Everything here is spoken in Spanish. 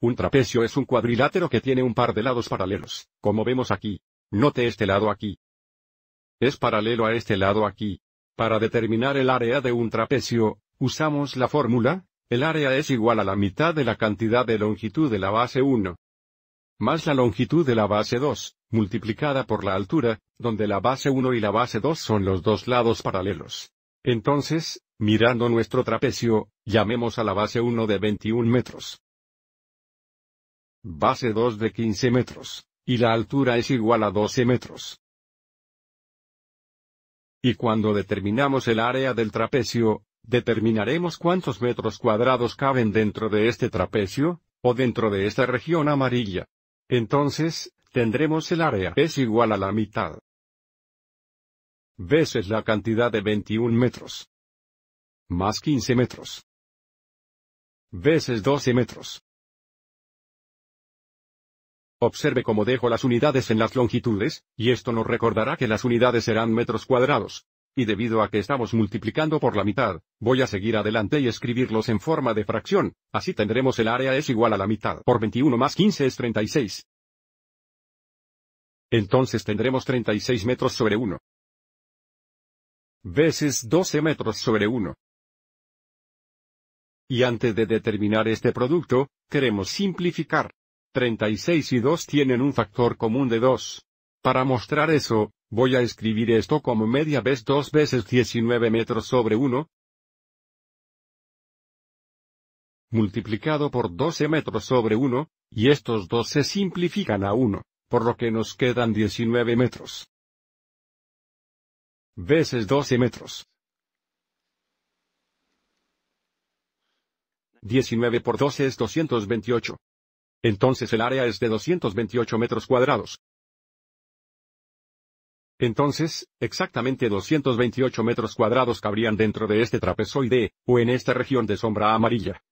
Un trapecio es un cuadrilátero que tiene un par de lados paralelos, como vemos aquí. Note este lado aquí. Es paralelo a este lado aquí. Para determinar el área de un trapecio, usamos la fórmula, el área es igual a la mitad de la cantidad de longitud de la base 1, más la longitud de la base 2, multiplicada por la altura, donde la base 1 y la base 2 son los dos lados paralelos. Entonces, mirando nuestro trapecio, llamemos a la base 1 de 21 metros base 2 de 15 metros, y la altura es igual a 12 metros. Y cuando determinamos el área del trapecio, determinaremos cuántos metros cuadrados caben dentro de este trapecio, o dentro de esta región amarilla. Entonces, tendremos el área es igual a la mitad veces la cantidad de 21 metros. Más 15 metros. Veces 12 metros. Observe cómo dejo las unidades en las longitudes, y esto nos recordará que las unidades serán metros cuadrados. Y debido a que estamos multiplicando por la mitad, voy a seguir adelante y escribirlos en forma de fracción, así tendremos el área es igual a la mitad por 21 más 15 es 36. Entonces tendremos 36 metros sobre 1. Veces 12 metros sobre 1. Y antes de determinar este producto, queremos simplificar. 36 y 2 tienen un factor común de 2. Para mostrar eso, voy a escribir esto como media vez 2 veces 19 metros sobre 1, multiplicado por 12 metros sobre 1, y estos dos se simplifican a 1, por lo que nos quedan 19 metros. Veces 12 metros. 19 por 12 es 228. Entonces el área es de 228 metros cuadrados. Entonces, exactamente 228 metros cuadrados cabrían dentro de este trapezoide, o en esta región de sombra amarilla.